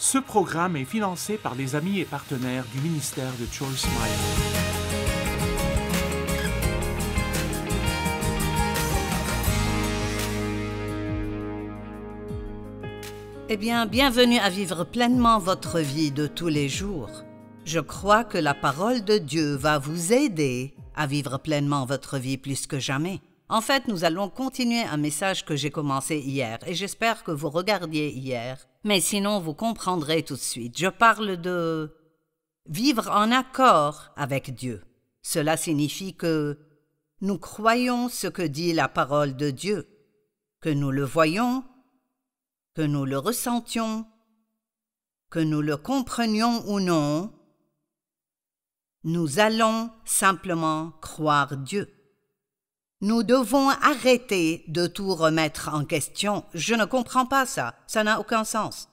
Ce programme est financé par les amis et partenaires du ministère de Charles Myers. Eh bien, bienvenue à vivre pleinement votre vie de tous les jours. Je crois que la parole de Dieu va vous aider à vivre pleinement votre vie plus que jamais. En fait, nous allons continuer un message que j'ai commencé hier et j'espère que vous regardiez hier mais sinon vous comprendrez tout de suite. Je parle de vivre en accord avec Dieu. Cela signifie que nous croyons ce que dit la parole de Dieu, que nous le voyons, que nous le ressentions, que nous le comprenions ou non, nous allons simplement croire Dieu. Nous devons arrêter de tout remettre en question. Je ne comprends pas ça. Ça n'a aucun sens.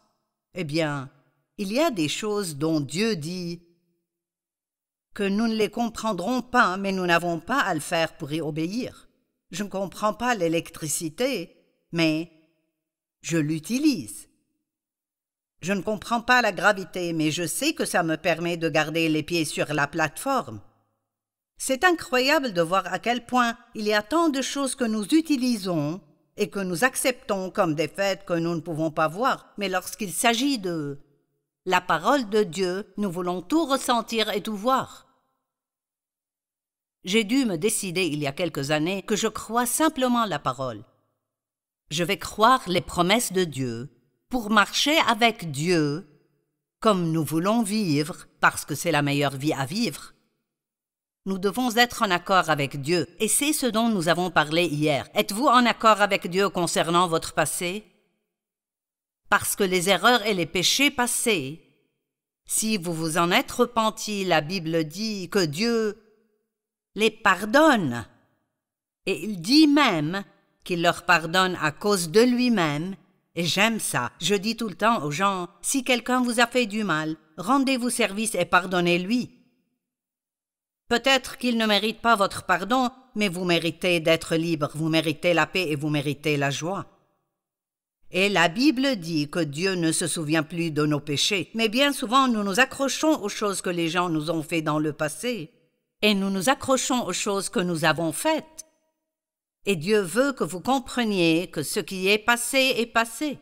Eh bien, il y a des choses dont Dieu dit que nous ne les comprendrons pas, mais nous n'avons pas à le faire pour y obéir. Je ne comprends pas l'électricité, mais je l'utilise. Je ne comprends pas la gravité, mais je sais que ça me permet de garder les pieds sur la plateforme. C'est incroyable de voir à quel point il y a tant de choses que nous utilisons et que nous acceptons comme des faits que nous ne pouvons pas voir, mais lorsqu'il s'agit de la parole de Dieu, nous voulons tout ressentir et tout voir. J'ai dû me décider il y a quelques années que je crois simplement la parole. Je vais croire les promesses de Dieu pour marcher avec Dieu comme nous voulons vivre, parce que c'est la meilleure vie à vivre. Nous devons être en accord avec Dieu, et c'est ce dont nous avons parlé hier. Êtes-vous en accord avec Dieu concernant votre passé Parce que les erreurs et les péchés passés, si vous vous en êtes repenti, la Bible dit que Dieu les pardonne. Et il dit même qu'il leur pardonne à cause de lui-même. Et j'aime ça. Je dis tout le temps aux gens, si quelqu'un vous a fait du mal, rendez-vous service et pardonnez-lui Peut-être qu'il ne mérite pas votre pardon, mais vous méritez d'être libre, vous méritez la paix et vous méritez la joie. Et la Bible dit que Dieu ne se souvient plus de nos péchés, mais bien souvent nous nous accrochons aux choses que les gens nous ont fait dans le passé, et nous nous accrochons aux choses que nous avons faites. Et Dieu veut que vous compreniez que ce qui est passé est passé,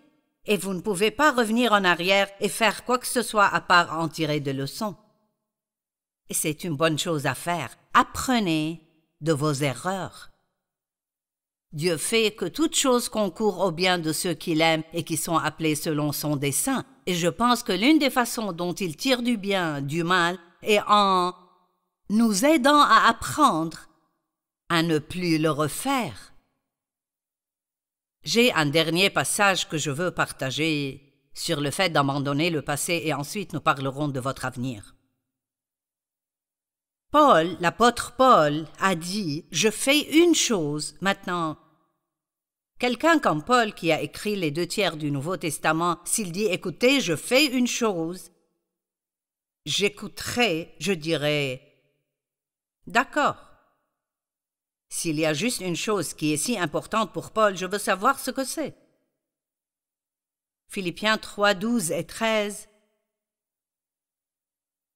et vous ne pouvez pas revenir en arrière et faire quoi que ce soit à part en tirer des leçons c'est une bonne chose à faire. Apprenez de vos erreurs. Dieu fait que toute chose concourt au bien de ceux qu'il aime et qui sont appelés selon son dessein. Et je pense que l'une des façons dont il tire du bien, du mal, est en nous aidant à apprendre à ne plus le refaire. J'ai un dernier passage que je veux partager sur le fait d'abandonner le passé et ensuite nous parlerons de votre avenir. Paul, l'apôtre Paul, a dit Je fais une chose maintenant. Quelqu'un comme Paul qui a écrit les deux tiers du Nouveau Testament, s'il dit Écoutez, je fais une chose, j'écouterai, je dirai D'accord. S'il y a juste une chose qui est si importante pour Paul, je veux savoir ce que c'est. Philippiens 3, 12 et 13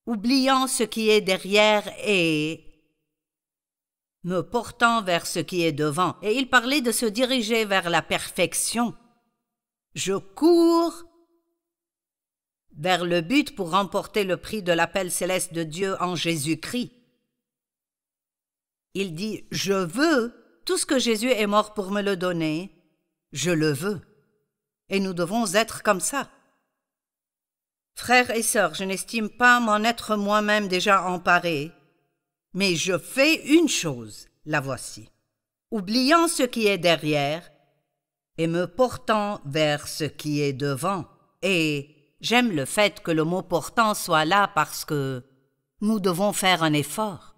oubliant ce qui est derrière et me portant vers ce qui est devant. Et il parlait de se diriger vers la perfection. Je cours vers le but pour remporter le prix de l'appel céleste de Dieu en Jésus-Christ. Il dit, je veux tout ce que Jésus est mort pour me le donner, je le veux. Et nous devons être comme ça. Frères et sœurs, je n'estime pas m'en être moi-même déjà emparé, mais je fais une chose, la voici, oubliant ce qui est derrière et me portant vers ce qui est devant. Et j'aime le fait que le mot portant soit là parce que nous devons faire un effort.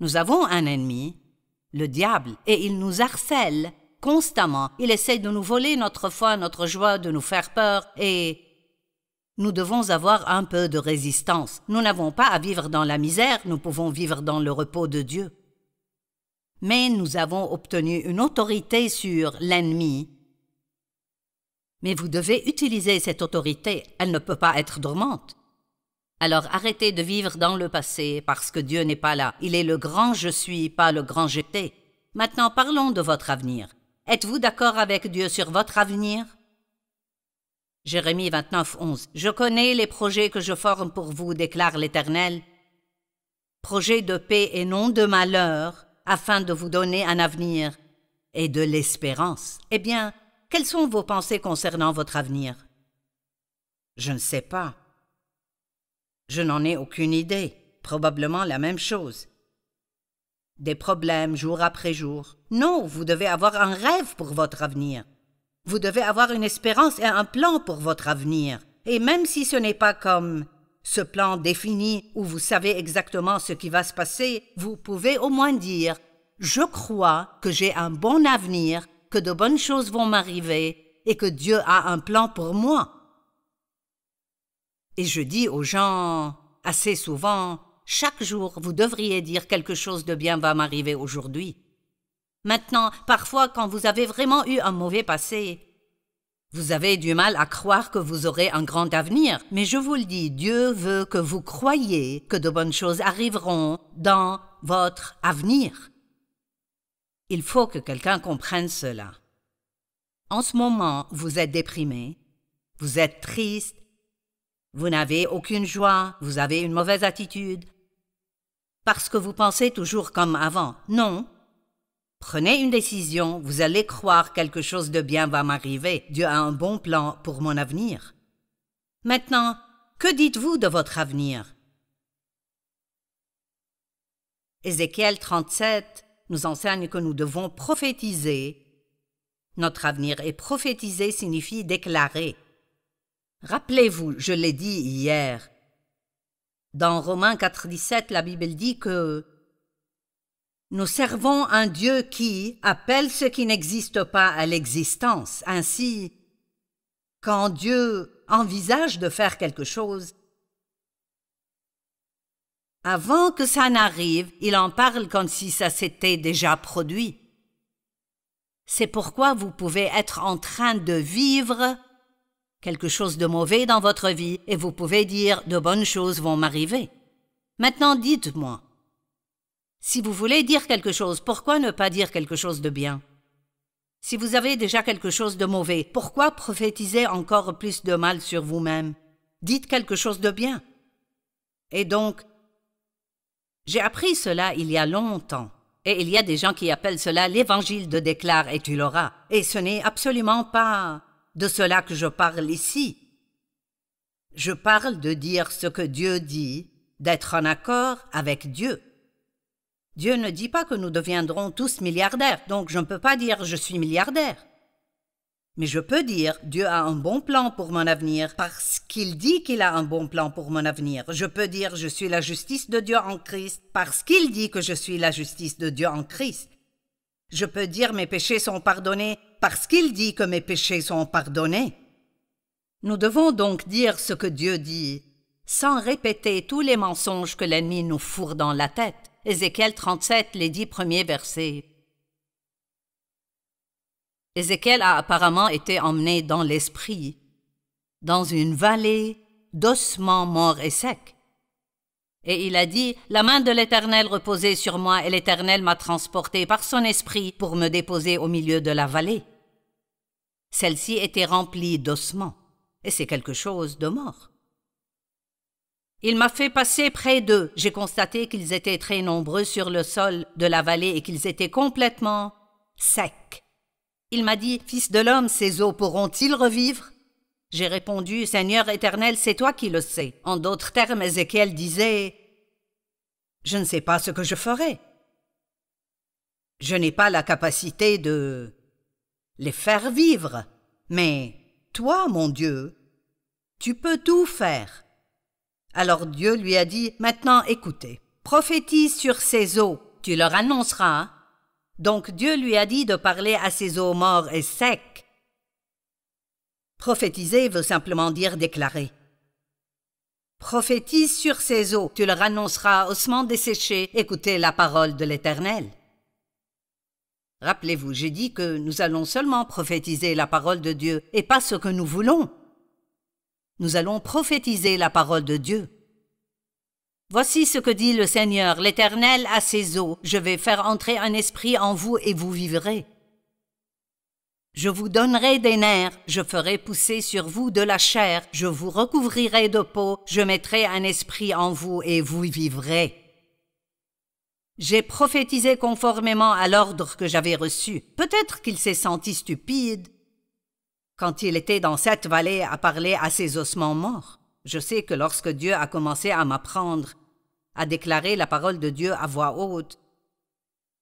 Nous avons un ennemi, le diable, et il nous harcèle constamment. Il essaie de nous voler notre foi, notre joie, de nous faire peur, et nous devons avoir un peu de résistance. Nous n'avons pas à vivre dans la misère, nous pouvons vivre dans le repos de Dieu. Mais nous avons obtenu une autorité sur l'ennemi. Mais vous devez utiliser cette autorité, elle ne peut pas être dormante. Alors arrêtez de vivre dans le passé parce que Dieu n'est pas là. Il est le grand je suis, pas le grand j'étais. Maintenant parlons de votre avenir. Êtes-vous d'accord avec Dieu sur votre avenir Jérémie 29, 11. Je connais les projets que je forme pour vous, déclare l'Éternel. Projets de paix et non de malheur, afin de vous donner un avenir et de l'espérance. Eh bien, quelles sont vos pensées concernant votre avenir Je ne sais pas. Je n'en ai aucune idée. Probablement la même chose. Des problèmes jour après jour. Non, vous devez avoir un rêve pour votre avenir. Vous devez avoir une espérance et un plan pour votre avenir. Et même si ce n'est pas comme ce plan défini où vous savez exactement ce qui va se passer, vous pouvez au moins dire ⁇ Je crois que j'ai un bon avenir, que de bonnes choses vont m'arriver et que Dieu a un plan pour moi ⁇ Et je dis aux gens assez souvent ⁇ Chaque jour, vous devriez dire quelque chose de bien va m'arriver aujourd'hui ⁇ Maintenant, parfois, quand vous avez vraiment eu un mauvais passé, vous avez du mal à croire que vous aurez un grand avenir. Mais je vous le dis, Dieu veut que vous croyiez que de bonnes choses arriveront dans votre avenir. Il faut que quelqu'un comprenne cela. En ce moment, vous êtes déprimé, vous êtes triste, vous n'avez aucune joie, vous avez une mauvaise attitude, parce que vous pensez toujours comme avant. Non, Prenez une décision, vous allez croire quelque chose de bien va m'arriver, Dieu a un bon plan pour mon avenir. Maintenant, que dites-vous de votre avenir Ézéchiel 37 nous enseigne que nous devons prophétiser. Notre avenir est prophétiser signifie déclarer. Rappelez-vous, je l'ai dit hier. Dans Romains 4.17, la Bible dit que nous servons un Dieu qui appelle ce qui n'existe pas à l'existence. Ainsi, quand Dieu envisage de faire quelque chose, avant que ça n'arrive, il en parle comme si ça s'était déjà produit. C'est pourquoi vous pouvez être en train de vivre quelque chose de mauvais dans votre vie et vous pouvez dire de bonnes choses vont m'arriver. Maintenant dites-moi, si vous voulez dire quelque chose, pourquoi ne pas dire quelque chose de bien Si vous avez déjà quelque chose de mauvais, pourquoi prophétiser encore plus de mal sur vous-même Dites quelque chose de bien. Et donc, j'ai appris cela il y a longtemps, et il y a des gens qui appellent cela l'évangile de déclare et tu l'auras, et ce n'est absolument pas de cela que je parle ici. Je parle de dire ce que Dieu dit, d'être en accord avec Dieu. Dieu ne dit pas que nous deviendrons tous milliardaires, donc je ne peux pas dire je suis milliardaire. Mais je peux dire Dieu a un bon plan pour mon avenir parce qu'il dit qu'il a un bon plan pour mon avenir. Je peux dire je suis la justice de Dieu en Christ parce qu'il dit que je suis la justice de Dieu en Christ. Je peux dire mes péchés sont pardonnés parce qu'il dit que mes péchés sont pardonnés. Nous devons donc dire ce que Dieu dit sans répéter tous les mensonges que l'ennemi nous fourre dans la tête. Ézéchiel 37, les dix premiers versets. Ézéchiel a apparemment été emmené dans l'esprit, dans une vallée d'ossements morts et secs. Et il a dit, La main de l'Éternel reposait sur moi, et l'Éternel m'a transporté par son esprit pour me déposer au milieu de la vallée. Celle-ci était remplie d'ossements, et c'est quelque chose de mort. Il m'a fait passer près d'eux. J'ai constaté qu'ils étaient très nombreux sur le sol de la vallée et qu'ils étaient complètement secs. Il m'a dit, Fils de l'homme, ces eaux pourront-ils revivre J'ai répondu, Seigneur éternel, c'est toi qui le sais. En d'autres termes, Ézéchiel disait, Je ne sais pas ce que je ferai. Je n'ai pas la capacité de les faire vivre. Mais toi, mon Dieu, tu peux tout faire. Alors Dieu lui a dit, Maintenant écoutez, prophétise sur ces eaux, tu leur annonceras. Hein. Donc Dieu lui a dit de parler à ces eaux morts et secs. Prophétiser veut simplement dire déclarer. Prophétise sur ces eaux, tu leur annonceras, ossements desséchés, écoutez la parole de l'Éternel. Rappelez-vous, j'ai dit que nous allons seulement prophétiser la parole de Dieu et pas ce que nous voulons nous allons prophétiser la parole de Dieu. Voici ce que dit le Seigneur, l'Éternel à ses eaux, je vais faire entrer un esprit en vous et vous vivrez. Je vous donnerai des nerfs, je ferai pousser sur vous de la chair, je vous recouvrirai de peau, je mettrai un esprit en vous et vous vivrez. J'ai prophétisé conformément à l'ordre que j'avais reçu. Peut-être qu'il s'est senti stupide, quand il était dans cette vallée à parler à ses ossements morts. Je sais que lorsque Dieu a commencé à m'apprendre, à déclarer la parole de Dieu à voix haute,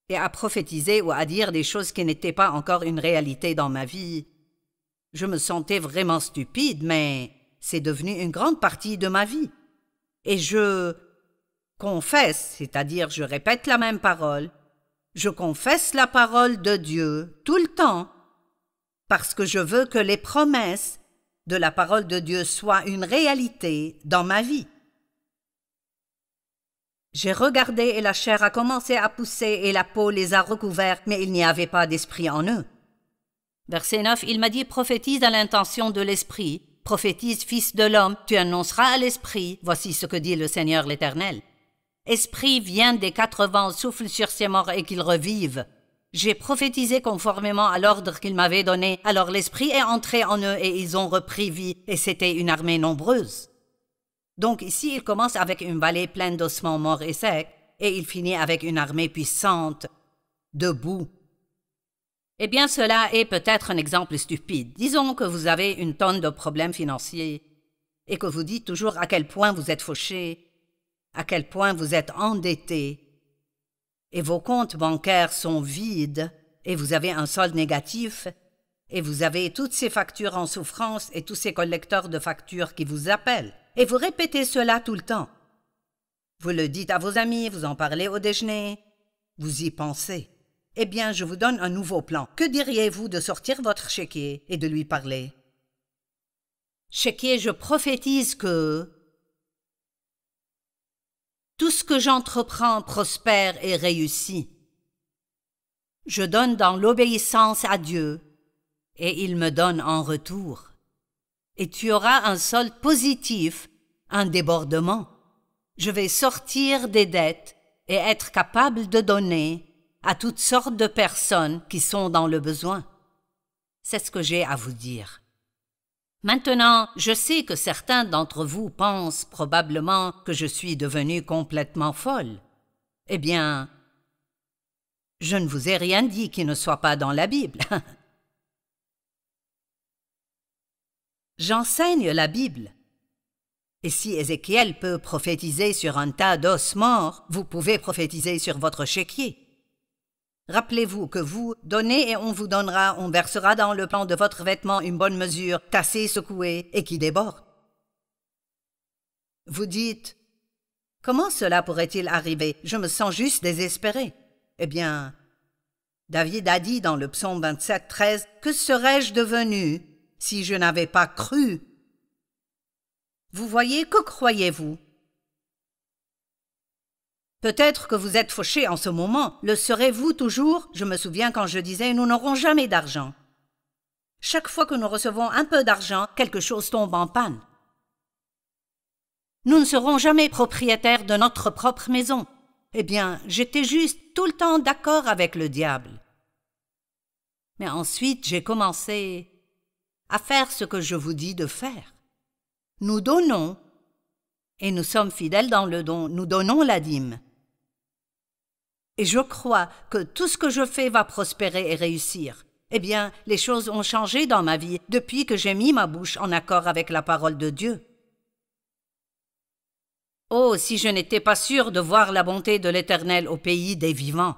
et à prophétiser ou à dire des choses qui n'étaient pas encore une réalité dans ma vie, je me sentais vraiment stupide, mais c'est devenu une grande partie de ma vie. Et je confesse, c'est-à-dire je répète la même parole, je confesse la parole de Dieu tout le temps parce que je veux que les promesses de la parole de Dieu soient une réalité dans ma vie. J'ai regardé et la chair a commencé à pousser et la peau les a recouvertes, mais il n'y avait pas d'esprit en eux. Verset 9, il m'a dit, prophétise à l'intention de l'esprit, prophétise fils de l'homme, tu annonceras à l'esprit, voici ce que dit le Seigneur l'Éternel. Esprit vient des quatre vents, souffle sur ses morts et qu'ils revivent. J'ai prophétisé conformément à l'ordre qu'il m'avait donné, alors l'Esprit est entré en eux et ils ont repris vie, et c'était une armée nombreuse. Donc ici, il commence avec une vallée pleine d'ossements morts et secs, et il finit avec une armée puissante, debout. Eh bien, cela est peut-être un exemple stupide. Disons que vous avez une tonne de problèmes financiers, et que vous dites toujours à quel point vous êtes fauché, à quel point vous êtes endetté, et vos comptes bancaires sont vides, et vous avez un solde négatif, et vous avez toutes ces factures en souffrance et tous ces collecteurs de factures qui vous appellent, et vous répétez cela tout le temps. Vous le dites à vos amis, vous en parlez au déjeuner, vous y pensez. Eh bien, je vous donne un nouveau plan. Que diriez-vous de sortir votre chéquier et de lui parler Chéquier, je prophétise que tout ce que j'entreprends prospère et réussit. Je donne dans l'obéissance à Dieu, et il me donne en retour. Et tu auras un solde positif, un débordement. Je vais sortir des dettes et être capable de donner à toutes sortes de personnes qui sont dans le besoin. C'est ce que j'ai à vous dire. Maintenant, je sais que certains d'entre vous pensent probablement que je suis devenue complètement folle. Eh bien, je ne vous ai rien dit qui ne soit pas dans la Bible. J'enseigne la Bible. Et si Ézéchiel peut prophétiser sur un tas d'os morts, vous pouvez prophétiser sur votre chéquier. Rappelez-vous que vous donnez et on vous donnera, on versera dans le plan de votre vêtement une bonne mesure, tassée, secouée, et qui déborde. Vous dites Comment cela pourrait-il arriver Je me sens juste désespéré. Eh bien, David a dit dans le psaume 27, 13 Que serais-je devenu si je n'avais pas cru Vous voyez, que croyez-vous Peut-être que vous êtes fauché en ce moment. Le serez-vous toujours Je me souviens quand je disais nous n'aurons jamais d'argent. Chaque fois que nous recevons un peu d'argent, quelque chose tombe en panne. Nous ne serons jamais propriétaires de notre propre maison. Eh bien, j'étais juste tout le temps d'accord avec le diable. Mais ensuite, j'ai commencé à faire ce que je vous dis de faire. Nous donnons, et nous sommes fidèles dans le don, nous donnons la dîme et je crois que tout ce que je fais va prospérer et réussir. Eh bien, les choses ont changé dans ma vie depuis que j'ai mis ma bouche en accord avec la parole de Dieu. Oh, si je n'étais pas sûr de voir la bonté de l'Éternel au pays des vivants.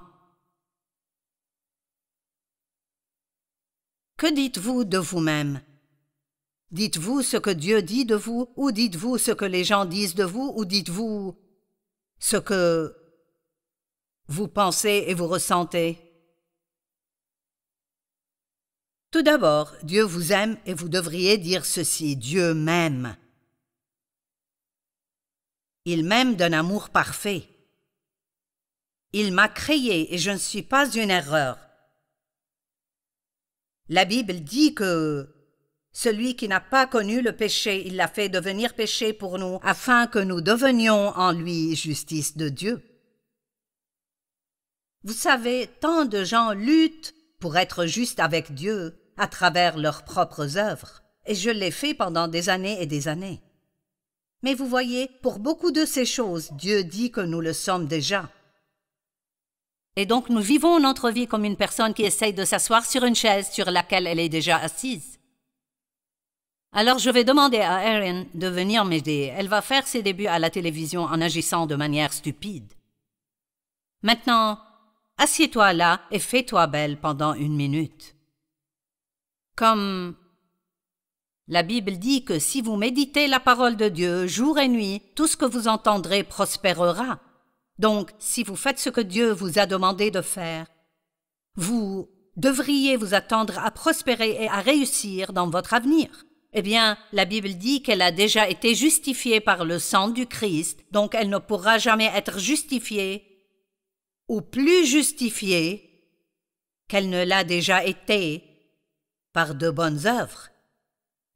Que dites-vous de vous-même Dites-vous ce que Dieu dit de vous, ou dites-vous ce que les gens disent de vous, ou dites-vous ce que vous pensez et vous ressentez. Tout d'abord, Dieu vous aime et vous devriez dire ceci, Dieu m'aime. Il m'aime d'un amour parfait. Il m'a créé et je ne suis pas une erreur. La Bible dit que celui qui n'a pas connu le péché, il l'a fait devenir péché pour nous, afin que nous devenions en lui justice de Dieu. Vous savez, tant de gens luttent pour être justes avec Dieu à travers leurs propres œuvres, et je l'ai fait pendant des années et des années. Mais vous voyez, pour beaucoup de ces choses, Dieu dit que nous le sommes déjà. Et donc nous vivons notre vie comme une personne qui essaye de s'asseoir sur une chaise sur laquelle elle est déjà assise. Alors je vais demander à Erin de venir m'aider. Elle va faire ses débuts à la télévision en agissant de manière stupide. Maintenant, Assieds-toi là et fais-toi belle pendant une minute. Comme la Bible dit que si vous méditez la parole de Dieu jour et nuit, tout ce que vous entendrez prospérera. Donc, si vous faites ce que Dieu vous a demandé de faire, vous devriez vous attendre à prospérer et à réussir dans votre avenir. Eh bien, la Bible dit qu'elle a déjà été justifiée par le sang du Christ, donc elle ne pourra jamais être justifiée ou plus justifiée qu'elle ne l'a déjà été par de bonnes œuvres.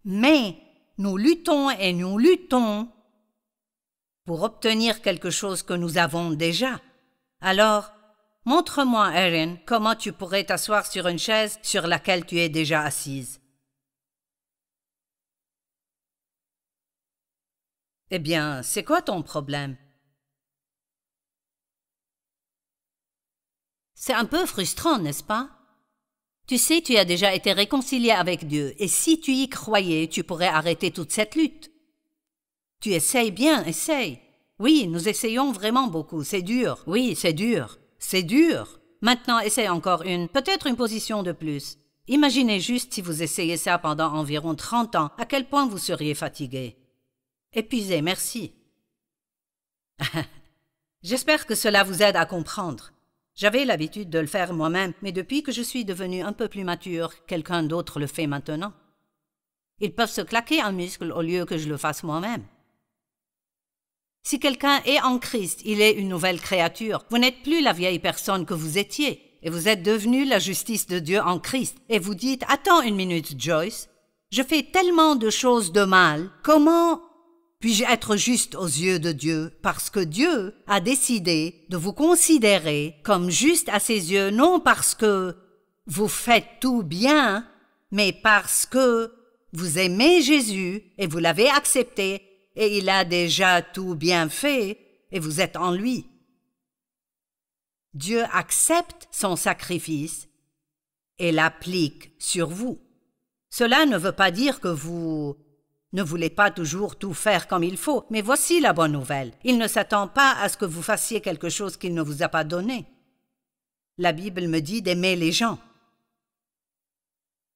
Mais nous luttons et nous luttons pour obtenir quelque chose que nous avons déjà. Alors, montre-moi, Erin, comment tu pourrais t'asseoir sur une chaise sur laquelle tu es déjà assise. Eh bien, c'est quoi ton problème C'est un peu frustrant, n'est-ce pas Tu sais, tu as déjà été réconcilié avec Dieu, et si tu y croyais, tu pourrais arrêter toute cette lutte. Tu essayes bien, essaye. Oui, nous essayons vraiment beaucoup, c'est dur, oui, c'est dur, c'est dur. Maintenant, essaye encore une, peut-être une position de plus. Imaginez juste si vous essayez ça pendant environ 30 ans, à quel point vous seriez fatigué. Épuisé, merci. J'espère que cela vous aide à comprendre. J'avais l'habitude de le faire moi-même, mais depuis que je suis devenu un peu plus mature, quelqu'un d'autre le fait maintenant. Ils peuvent se claquer un muscle au lieu que je le fasse moi-même. Si quelqu'un est en Christ, il est une nouvelle créature. Vous n'êtes plus la vieille personne que vous étiez, et vous êtes devenu la justice de Dieu en Christ. Et vous dites, attends une minute, Joyce, je fais tellement de choses de mal, comment puis-je être juste aux yeux de Dieu parce que Dieu a décidé de vous considérer comme juste à ses yeux, non parce que vous faites tout bien, mais parce que vous aimez Jésus et vous l'avez accepté et il a déjà tout bien fait et vous êtes en lui. Dieu accepte son sacrifice et l'applique sur vous. Cela ne veut pas dire que vous ne voulez pas toujours tout faire comme il faut, mais voici la bonne nouvelle. Il ne s'attend pas à ce que vous fassiez quelque chose qu'il ne vous a pas donné. La Bible me dit d'aimer les gens.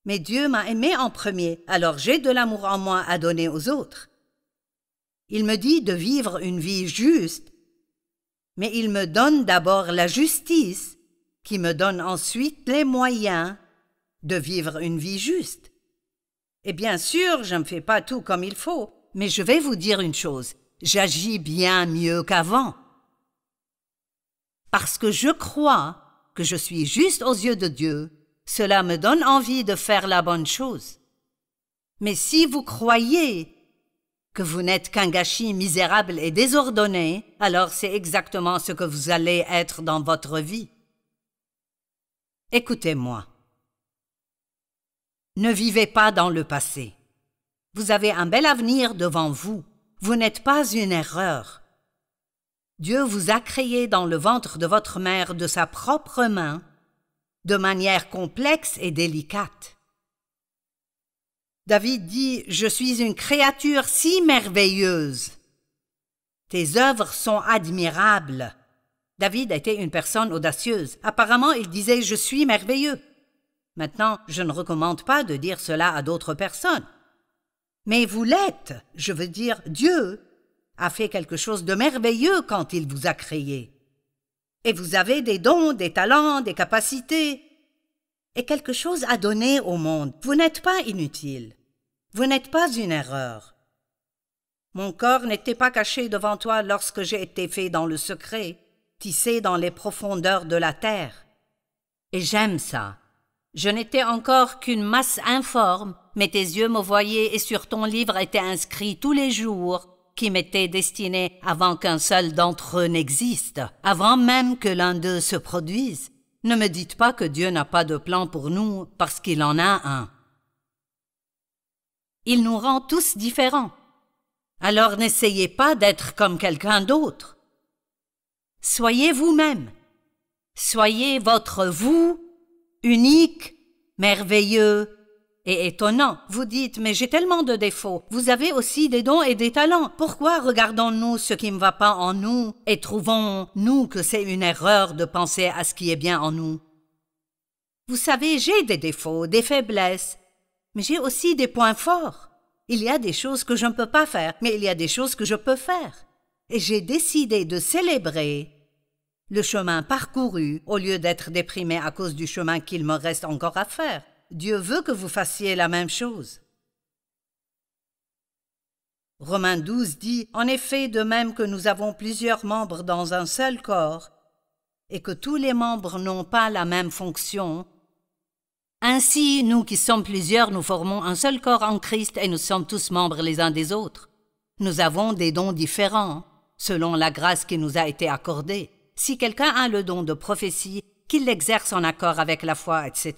Mais Dieu m'a aimé en premier, alors j'ai de l'amour en moi à donner aux autres. Il me dit de vivre une vie juste, mais il me donne d'abord la justice, qui me donne ensuite les moyens de vivre une vie juste. Et bien sûr, je ne fais pas tout comme il faut, mais je vais vous dire une chose, j'agis bien mieux qu'avant. Parce que je crois que je suis juste aux yeux de Dieu, cela me donne envie de faire la bonne chose. Mais si vous croyez que vous n'êtes qu'un gâchis misérable et désordonné, alors c'est exactement ce que vous allez être dans votre vie. Écoutez-moi. Ne vivez pas dans le passé. Vous avez un bel avenir devant vous. Vous n'êtes pas une erreur. Dieu vous a créé dans le ventre de votre mère de sa propre main, de manière complexe et délicate. David dit, Je suis une créature si merveilleuse. Tes œuvres sont admirables. David était une personne audacieuse. Apparemment, il disait, Je suis merveilleux. Maintenant, je ne recommande pas de dire cela à d'autres personnes. Mais vous l'êtes, je veux dire, Dieu a fait quelque chose de merveilleux quand il vous a créé. Et vous avez des dons, des talents, des capacités, et quelque chose à donner au monde. Vous n'êtes pas inutile. Vous n'êtes pas une erreur. Mon corps n'était pas caché devant toi lorsque j'ai été fait dans le secret, tissé dans les profondeurs de la terre. Et j'aime ça. Je n'étais encore qu'une masse informe, mais tes yeux me voyaient et sur ton livre étaient inscrits tous les jours qui m'étaient destinés avant qu'un seul d'entre eux n'existe, avant même que l'un d'eux se produise. Ne me dites pas que Dieu n'a pas de plan pour nous parce qu'il en a un. Il nous rend tous différents. Alors n'essayez pas d'être comme quelqu'un d'autre. Soyez vous-même. Soyez votre vous unique, merveilleux et étonnant. Vous dites, mais j'ai tellement de défauts. Vous avez aussi des dons et des talents. Pourquoi regardons-nous ce qui ne va pas en nous et trouvons-nous que c'est une erreur de penser à ce qui est bien en nous Vous savez, j'ai des défauts, des faiblesses, mais j'ai aussi des points forts. Il y a des choses que je ne peux pas faire, mais il y a des choses que je peux faire. Et j'ai décidé de célébrer le chemin parcouru, au lieu d'être déprimé à cause du chemin qu'il me reste encore à faire. Dieu veut que vous fassiez la même chose. Romains 12 dit, En effet, de même que nous avons plusieurs membres dans un seul corps, et que tous les membres n'ont pas la même fonction, ainsi nous qui sommes plusieurs, nous formons un seul corps en Christ et nous sommes tous membres les uns des autres. Nous avons des dons différents, selon la grâce qui nous a été accordée si quelqu'un a le don de prophétie, qu'il l'exerce en accord avec la foi, etc.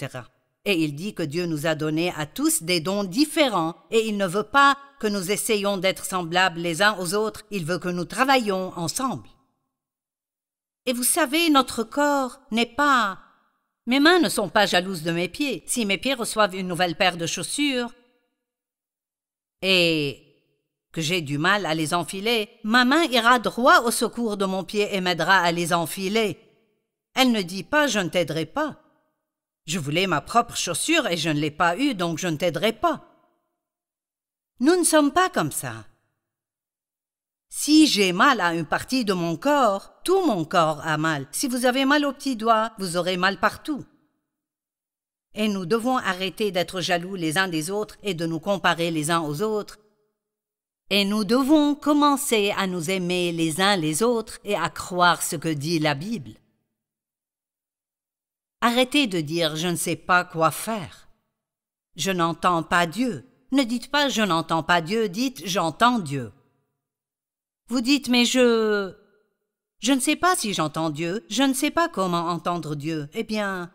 Et il dit que Dieu nous a donné à tous des dons différents, et il ne veut pas que nous essayions d'être semblables les uns aux autres, il veut que nous travaillions ensemble. Et vous savez, notre corps n'est pas... Mes mains ne sont pas jalouses de mes pieds. Si mes pieds reçoivent une nouvelle paire de chaussures, et j'ai du mal à les enfiler, ma main ira droit au secours de mon pied et m'aidera à les enfiler. Elle ne dit pas je ne t'aiderai pas. Je voulais ma propre chaussure et je ne l'ai pas eue, donc je ne t'aiderai pas. Nous ne sommes pas comme ça. Si j'ai mal à une partie de mon corps, tout mon corps a mal. Si vous avez mal au petit doigt, vous aurez mal partout. Et nous devons arrêter d'être jaloux les uns des autres et de nous comparer les uns aux autres et nous devons commencer à nous aimer les uns les autres et à croire ce que dit la Bible. Arrêtez de dire je ne sais pas quoi faire. Je n'entends pas Dieu. Ne dites pas je n'entends pas Dieu, dites j'entends Dieu. Vous dites mais je... Je ne sais pas si j'entends Dieu, je ne sais pas comment entendre Dieu. Eh bien,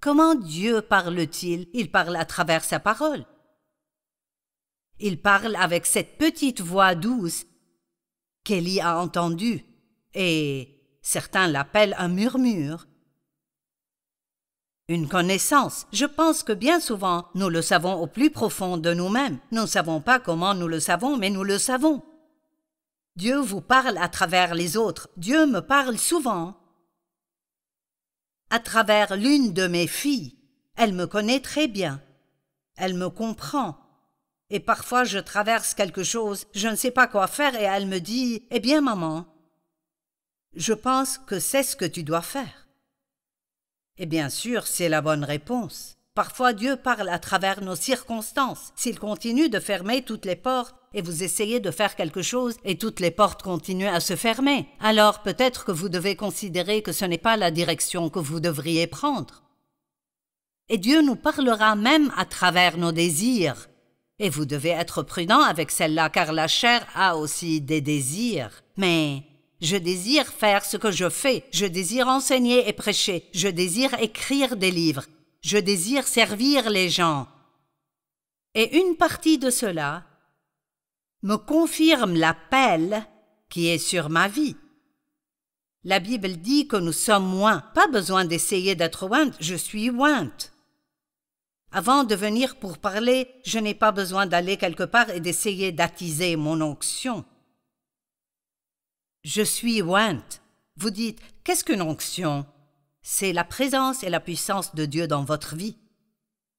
comment Dieu parle-t-il Il parle à travers sa parole. Il parle avec cette petite voix douce qu'Ellie a entendue, et certains l'appellent un murmure. Une connaissance, je pense que bien souvent nous le savons au plus profond de nous-mêmes. Nous ne savons pas comment nous le savons, mais nous le savons. Dieu vous parle à travers les autres. Dieu me parle souvent. À travers l'une de mes filles. Elle me connaît très bien. Elle me comprend. Et parfois je traverse quelque chose, je ne sais pas quoi faire et elle me dit Eh bien, maman, je pense que c'est ce que tu dois faire. Et bien sûr, c'est la bonne réponse. Parfois Dieu parle à travers nos circonstances. S'il continue de fermer toutes les portes, et vous essayez de faire quelque chose et toutes les portes continuent à se fermer, alors peut-être que vous devez considérer que ce n'est pas la direction que vous devriez prendre. Et Dieu nous parlera même à travers nos désirs, et vous devez être prudent avec celle-là car la chair a aussi des désirs. Mais je désire faire ce que je fais, je désire enseigner et prêcher, je désire écrire des livres, je désire servir les gens. Et une partie de cela me confirme l'appel qui est sur ma vie. La Bible dit que nous sommes moins. Pas besoin d'essayer d'être ointes, je suis ointe. Avant de venir pour parler, je n'ai pas besoin d'aller quelque part et d'essayer d'attiser mon onction. Je suis oint. Vous dites, qu'est-ce qu'une onction C'est la présence et la puissance de Dieu dans votre vie.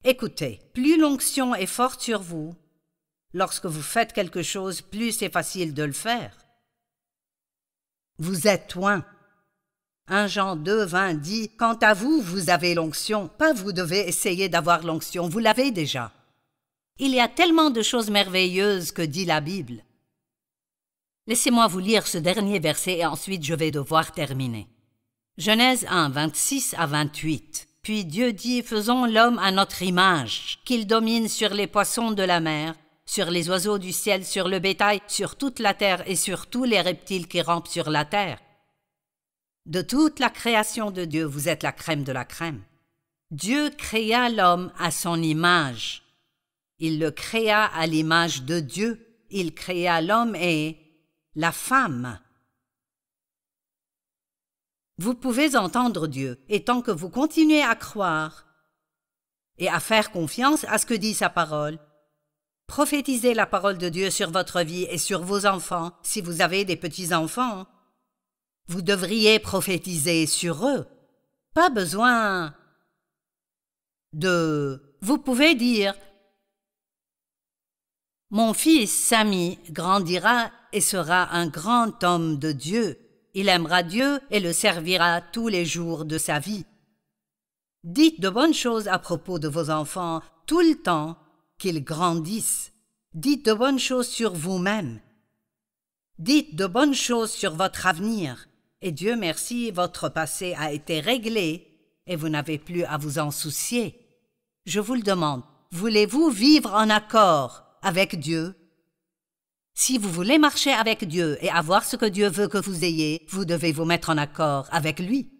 Écoutez, plus l'onction est forte sur vous, lorsque vous faites quelque chose, plus c'est facile de le faire. Vous êtes oint. 1 Jean 2, 20 dit Quant à vous, vous avez l'onction, pas vous devez essayer d'avoir l'onction, vous l'avez déjà. Il y a tellement de choses merveilleuses que dit la Bible. Laissez-moi vous lire ce dernier verset et ensuite je vais devoir terminer. Genèse 1, 26 à 28. Puis Dieu dit Faisons l'homme à notre image, qu'il domine sur les poissons de la mer, sur les oiseaux du ciel, sur le bétail, sur toute la terre et sur tous les reptiles qui rampent sur la terre de toute la création de Dieu, vous êtes la crème de la crème. Dieu créa l'homme à son image. Il le créa à l'image de Dieu. Il créa l'homme et la femme. Vous pouvez entendre Dieu, et tant que vous continuez à croire et à faire confiance à ce que dit sa parole, prophétisez la parole de Dieu sur votre vie et sur vos enfants, si vous avez des petits-enfants, vous devriez prophétiser sur eux. Pas besoin de... Vous pouvez dire Mon fils Sami grandira et sera un grand homme de Dieu. Il aimera Dieu et le servira tous les jours de sa vie. Dites de bonnes choses à propos de vos enfants tout le temps qu'ils grandissent. Dites de bonnes choses sur vous-même. Dites de bonnes choses sur votre avenir. Et Dieu merci, votre passé a été réglé et vous n'avez plus à vous en soucier. Je vous le demande, voulez-vous vivre en accord avec Dieu Si vous voulez marcher avec Dieu et avoir ce que Dieu veut que vous ayez, vous devez vous mettre en accord avec lui.